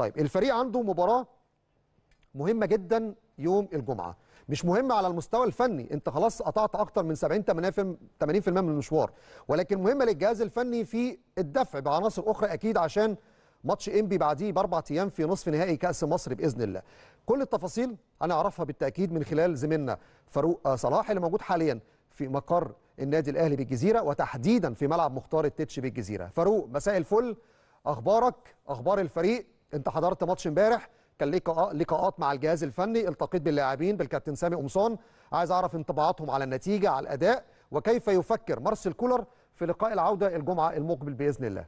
طيب الفريق عنده مباراه مهمه جدا يوم الجمعه مش مهم على المستوى الفني انت خلاص قطعت اكتر من 70 80% من المشوار ولكن مهمه للجهاز الفني في الدفع بعناصر اخرى اكيد عشان ماتش انبي بعديه باربع ايام في نصف نهائي كاس مصر باذن الله كل التفاصيل هنعرفها بالتاكيد من خلال زميلنا فاروق صلاح اللي موجود حاليا في مقر النادي الاهلي بالجزيره وتحديدا في ملعب مختار التتش بالجزيره فاروق مساء الفل اخبارك اخبار الفريق انت حضرت ماتش امبارح كان ليك لقاءات مع الجهاز الفني التقيت باللاعبين بالكابتن سامي قمصان عايز اعرف انطباعاتهم على النتيجه على الاداء وكيف يفكر مارسيل كولر في لقاء العوده الجمعه المقبل باذن الله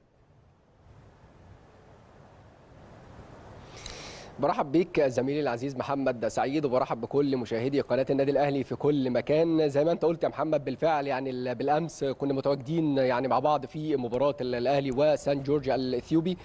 برحب بيك زميلي العزيز محمد سعيد وبرحب بكل مشاهدي قناه النادي الاهلي في كل مكان زي ما انت قلت يا محمد بالفعل يعني بالامس كنا متواجدين يعني مع بعض في مباراه الاهلي وسان جورج الاثيوبي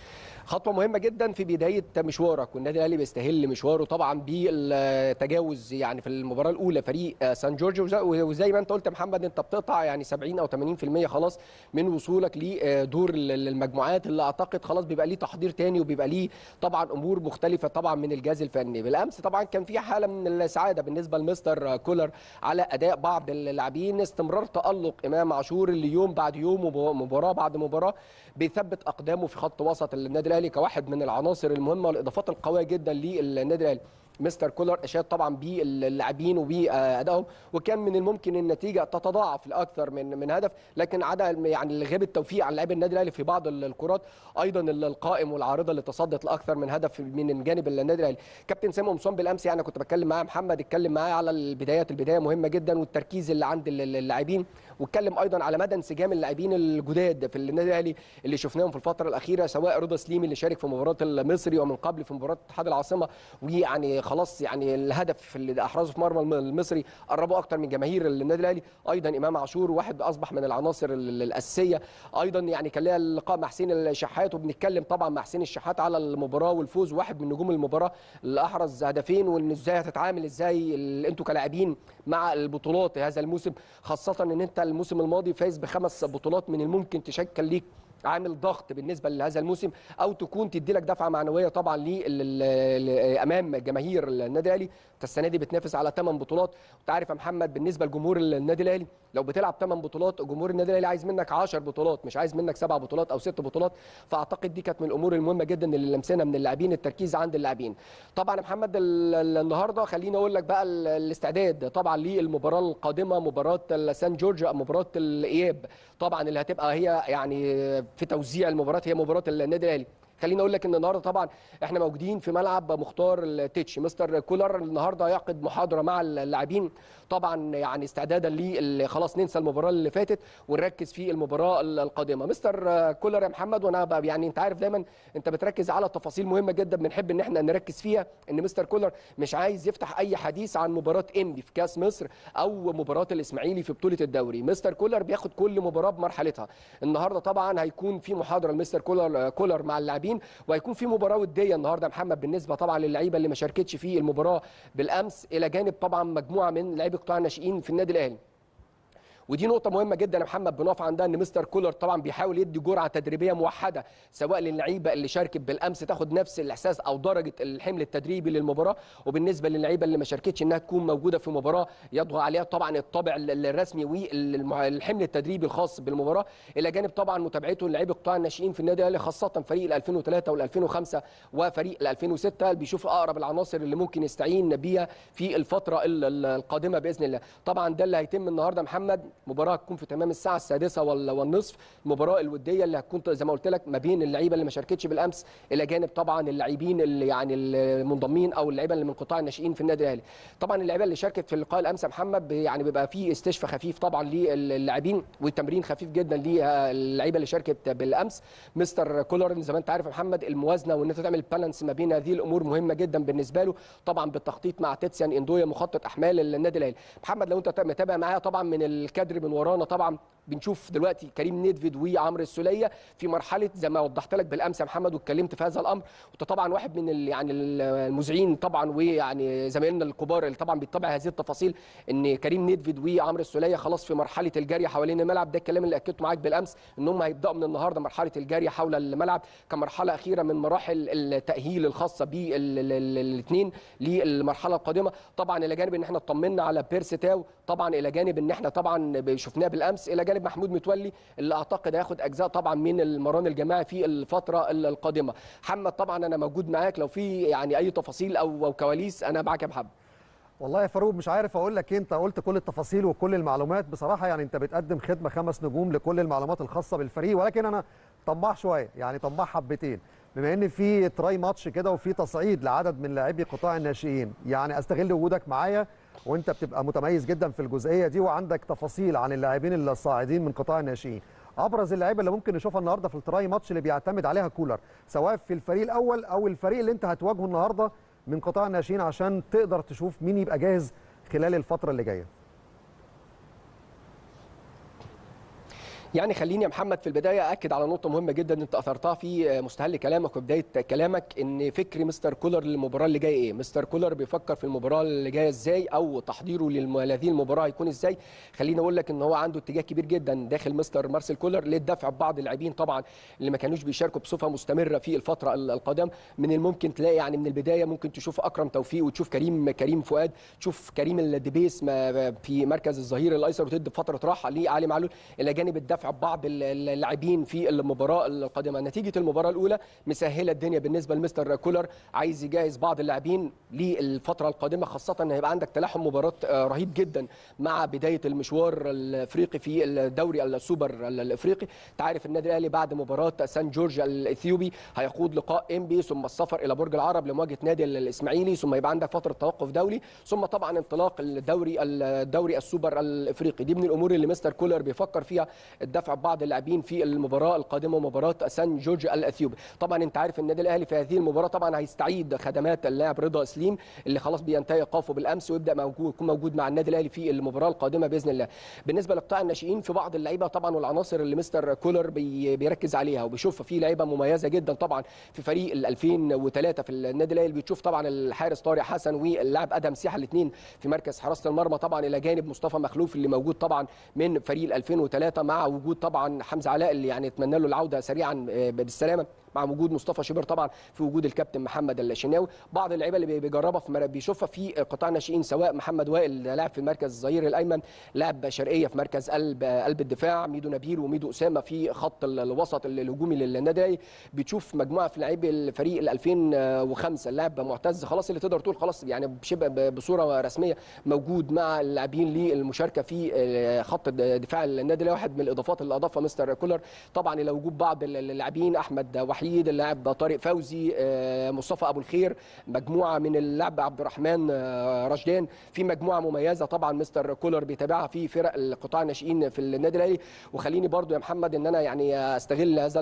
خطوه مهمه جدا في بدايه مشوارك والنادي الاهلي بيستهل مشواره طبعا بالتجاوز يعني في المباراه الاولى فريق سان جورج وزي ما انت قلت يا محمد انت بتقطع يعني 70 او 80% خلاص من وصولك لدور المجموعات اللي اعتقد خلاص بيبقى ليه تحضير تاني وبيبقى ليه طبعا امور مختلفه طبعا من الجهاز الفني بالامس طبعا كان في حاله من السعاده بالنسبه لمستر كولر على اداء بعض اللاعبين استمرار تالق امام عاشور اللي يوم بعد يوم ومباراه بعد مباراه بيثبت اقدامه في خط وسط النادي الاهلي كواحد من العناصر المهمه والاضافات القويه جدا للنادي الاهلي مستر كولر اشاد طبعا باللاعبين وبادائهم وكان من الممكن النتيجه تتضاعف لاكثر من من هدف لكن عدا يعني غياب التوفيق عن لاعبي النادي الاهلي في بعض الكرات ايضا القائم والعارضه اللي تصدت لاكثر من هدف من جانب النادي الاهلي كابتن سامي قمصان بالامس يعني كنت بتكلم معاه محمد اتكلم معاه على البدايات البدايه مهمه جدا والتركيز اللي عند اللاعبين واتكلم ايضا على مدى انسجام اللاعبين الجداد في النادي الاهلي اللي شفناهم في الفتره الاخيره سواء رضا سليم اللي شارك في مباراه المصري ومن قبل في مباراه اتحاد العاصمه ويعني خلاص يعني الهدف اللي احرزه في مرمى المصري قربه اكتر من جماهير النادي الاهلي ايضا امام عاشور واحد اصبح من العناصر الاساسيه ايضا يعني كان ليا لقاء مع حسين الشحات وبنتكلم طبعا مع حسين الشحات على المباراه والفوز واحد من نجوم المباراه اللي احرز هدفين وان ازاي هتتعامل ازاي انتوا كلاعبين مع البطولات هذا الموسم خاصه ان انت الموسم الماضي فايز بخمس بطولات من الممكن تشكل ليك عامل ضغط بالنسبه لهذا الموسم او تكون تدي لك دفعه معنويه طبعا امام جماهير النادي الاهلي انت السنه دي بتنافس على ثمان بطولات انت عارف يا محمد بالنسبه لجمهور النادي الاهلي لو بتلعب 8 بطولات جمهور النادي الاهلي عايز منك 10 بطولات مش عايز منك 7 بطولات او 6 بطولات فاعتقد دي كانت من الامور المهمه جدا اللي لمسنا من اللاعبين التركيز عند اللاعبين طبعا يا محمد النهارده خليني اقول لك بقى الاستعداد طبعا للمباراه القادمه مباراه سان جورج مباراه الاياب طبعا اللي هتبقى هي يعني في توزيع المباراه هي مباراه النادي الاهلي خليني اقول لك ان النهارده طبعا احنا موجودين في ملعب مختار التيتشي مستر كولر النهارده هيعقد محاضره مع اللاعبين طبعا يعني استعدادا خلاص ننسى المباراه اللي فاتت ونركز في المباراه القادمه مستر كولر يا محمد وانا يعني انت عارف دايما انت بتركز على تفاصيل مهمه جدا بنحب ان احنا نركز فيها ان مستر كولر مش عايز يفتح اي حديث عن مباراه انبي في كاس مصر او مباراه الاسماعيلي في بطوله الدوري مستر كولر بياخد كل مباراه بمرحلتها النهارده طبعا هيكون في محاضره لمستر كولر كولر مع اللاعبين اللاعبين وهيكون في مباراه وديه النهارده محمد بالنسبه طبعا للعيبه اللي ما شاركتش في المباراه بالامس الى جانب طبعا مجموعه من لعيبه قطاع الناشئين في النادي الاهلي ودي نقطه مهمه جدا يا محمد بنقف عندها ان مستر كولر طبعا بيحاول يدي جرعه تدريبيه موحده سواء للعيبه اللي شاركت بالامس تاخد نفس الاحساس او درجه الحمل التدريبي للمباراه وبالنسبه للعيبه اللي ما شاركتش انها تكون موجوده في مباراه يطغى عليها طبعا الطابع الرسمي والحمل التدريبي الخاص بالمباراه الى جانب طبعا متابعته لعيبه قطاع الناشئين في النادي الاهلي خاصه فريق ال 2003 وال 2005 وفريق ال 2006 بيشوف اقرب العناصر اللي ممكن يستعين بيها في الفتره القادمه باذن الله طبعا ده اللي هيتم النهارده محمد مباراه هتكون في تمام الساعه السادسة ولا والنصف المباراه الوديه اللي هتكون زي ما قلت لك ما بين اللعيبه اللي ما شاركتش بالامس الى جانب طبعا اللاعبين اللي يعني المنضمين او اللعيبه اللي من قطاع الناشئين في النادي الاهلي طبعا اللعيبه اللي شاركت في اللقاء الامس يا محمد يعني بيبقى في استشفاء خفيف طبعا للاعبين والتمرين خفيف جدا للعيبه اللي شاركت بالامس مستر كولر زي ما انت عارف يا محمد الموازنه وان انت تعمل بالانس ما بين هذه الامور مهمه جدا بالنسبه له طبعا بالتخطيط مع تيتسيان اندويا مخطط احمال النادي الاهلي محمد لو انت متابع معايا طبعا من الكاد بدري من ورانا طبعا بنشوف دلوقتي كريم نيدفيد وعمرو السوليه في مرحله زي ما وضحت لك بالامس يا محمد واتكلمت في هذا الامر وانت طبعا واحد من يعني المذيعين طبعا ويعني زمايلنا الكبار اللي طبعا بيتابع هذه التفاصيل ان كريم نيدفيد وعمرو السوليه خلاص في مرحله الجري حوالين الملعب ده الكلام اللي اكدته معاك بالامس ان هم هيبداوا من النهارده مرحله الجري حول الملعب كمرحله اخيره من مراحل التاهيل الخاصه بالاثنين للمرحله القادمه طبعا الى جانب ان احنا اطمنا على بيرسي تاو طبعا الى جانب ان احنا طبعا شفناه بالامس الى جانب المدرب محمود متولي اللي اعتقد هياخد اجزاء طبعا من المران الجماعي في الفتره القادمه محمد طبعا انا موجود معاك لو في يعني اي تفاصيل او, أو كواليس انا معاك يا محمد والله يا فاروق مش عارف اقول لك إيه. انت قلت كل التفاصيل وكل المعلومات بصراحه يعني انت بتقدم خدمه خمس نجوم لكل المعلومات الخاصه بالفريق ولكن انا طماع شويه يعني طماع حبتين بما ان في تراي ماتش كده وفي تصعيد لعدد من لاعبي قطاع الناشئين يعني استغل وجودك معايا وانت بتبقى متميز جدا في الجزئيه دي وعندك تفاصيل عن اللاعبين الصاعدين من قطاع الناشئين ابرز اللعيبه اللي ممكن نشوفها النهارده في التراي ماتش اللي بيعتمد عليها كولر سواء في الفريق الاول او الفريق اللي انت هتواجهه النهارده من قطاع الناشئين عشان تقدر تشوف مين يبقى جاهز خلال الفتره اللي جايه يعني خليني يا محمد في البدايه اكد على نقطه مهمه جدا انت اثرتها في مستهل كلامك وبدايه كلامك ان فكر مستر كولر للمباراه اللي جايه ايه مستر كولر بيفكر في المباراه اللي جايه ازاي او تحضيره لهذه المباراه هيكون ازاي خليني اقول لك ان هو عنده اتجاه كبير جدا داخل مستر مارسيل كولر للدفع ببعض اللاعبين طبعا اللي ما كانوش بيشاركوا بصفه مستمره في الفتره القادمه من الممكن تلاقي يعني من البدايه ممكن تشوف اكرم توفيق وتشوف كريم كريم فؤاد تشوف كريم الدبيس في مركز الظهير الايسر وتدي فتره راحه لعلي معلول الى جانب الدفع دفع بعض اللاعبين في المباراه القادمه نتيجه المباراه الاولى مسهله الدنيا بالنسبه لمستر كولر عايز يجهز بعض اللاعبين للفتره القادمه خاصه ان هيبقى عندك تلاحم مباراه آه، رهيب جدا مع بدايه المشوار الافريقي في الدوري السوبر الافريقي تعرف النادي الاهلي بعد مباراه سان جورج الاثيوبي هيخوض لقاء انبي ثم السفر الى برج العرب لمواجهه نادي الاسماعيلي ثم يبقى عندك فتره توقف دولي ثم طبعا انطلاق الدوري الدوري السوبر الافريقي دي من الامور اللي مستر كولر بيفكر فيها الدفع ببعض اللاعبين في المباراه القادمه مباراه سان جورج الاثيوبي طبعا انت عارف النادي الاهلي في هذه المباراه طبعا هيستعيد خدمات اللاعب رضا سليم اللي خلاص بينتهي ايقافه بالامس ويبدا موجود يكون موجود مع النادي الاهلي في المباراه القادمه باذن الله بالنسبه لقطاع الناشئين في بعض اللعيبه طبعا والعناصر اللي مستر كولر بيركز عليها وبيشوف في لعيبه مميزه جدا طبعا في فريق ال 2003 في النادي الاهلي بتشوف طبعا الحارس طارق حسن واللاعب ادم سيحه الاثنين في مركز حراسه المرمى طبعا الى جانب مصطفى مخلوف اللي موجود طبعا من فريق 2003 مع وجود طبعا حمزه علاء اللي يعني اتمنى له العوده سريعا آه، بالسلامه مع وجود مصطفى شبر طبعا في وجود الكابتن محمد اللاشناوي بعض اللعيبه اللي بيجربها في بيشوفها في قطاع ناشئين سواء محمد وائل لاعب في مركز الظهير الايمن لاعب شرقيه في مركز قلب قلب الدفاع ميدو نبيل وميدو اسامه في خط الوسط الهجومي للنادي بتشوف مجموعه في لعيب الفريق ال 2005 اللاعب معتز خلاص اللي تقدر تقول خلاص يعني شبه بصوره رسميه موجود مع اللاعبين للمشاركه في آه، خط دفاع النادي الاهلي واحد من الاضافات اللي اضافها مستر كولر طبعا الى وجود بعض اللاعبين احمد وحيد وحيد اللاعب طارق فوزي آه، مصطفى ابو الخير مجموعه من اللاعب عبد الرحمن آه، رشدان في مجموعه مميزه طبعا مستر كولر بيتابعها في فرق القطاع الناشئين في النادي الاهلي وخليني برضو يا محمد ان انا يعني استغل هذا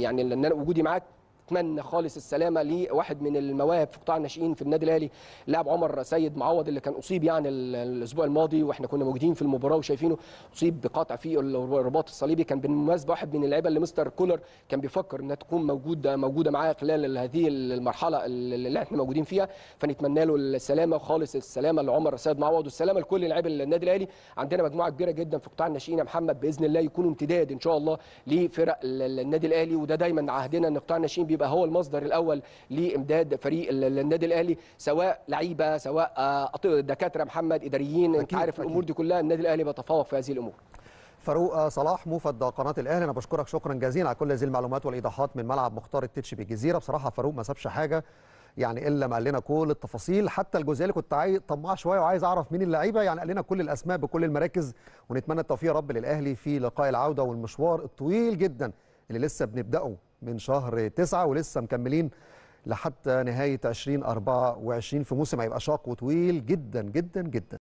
يعني ان انا وجودي معاك اتمنى خالص السلامه لواحد من المواهب في قطاع الناشئين في النادي الاهلي اللاعب عمر سيد معوض اللي كان اصيب يعني الاسبوع الماضي واحنا كنا موجودين في المباراه وشايفينه اصيب بقطع في الرباط الصليبي كان بالمناسبه واحد من اللعيبه اللي مستر كولر كان بيفكر انها تكون موجوده موجوده معاه خلال هذه المرحله اللي احنا موجودين فيها فنتمنى له السلامه خالص السلامه لعمر سيد معوض والسلامه لكل لاعبي النادي الاهلي عندنا مجموعه كبيره جدا في قطاع الناشئين يا محمد باذن الله يكونوا امتداد ان شاء الله لفرق النادي الاهلي وده دايما عهدنا ان قطاع الناشئين يبقى هو المصدر الاول لامداد فريق النادي الاهلي سواء لعيبه سواء آه، دكاتره محمد اداريين انت عارف الامور دي كلها النادي الاهلي بيتفوق في هذه الامور فاروق آه، صلاح موفد قناه الاهلي انا بشكرك شكرا جزيلا على كل هذه المعلومات والايضاحات من ملعب مختار التتش بالجزيره بصراحه فاروق ما سابش حاجه يعني الا ما قال لنا كل التفاصيل حتى الجزئيه اللي كنت عايز طماع شويه وعايز اعرف مين اللعيبه يعني قال لنا كل الاسماء بكل المراكز ونتمنى التوفيق يا رب للاهلي في لقاء العوده والمشوار الطويل جدا اللي لسه بنبداه من شهر تسعة ولسه مكملين لحتى نهاية 2024 في موسم هيبقى شاق وطويل جدا جدا جدا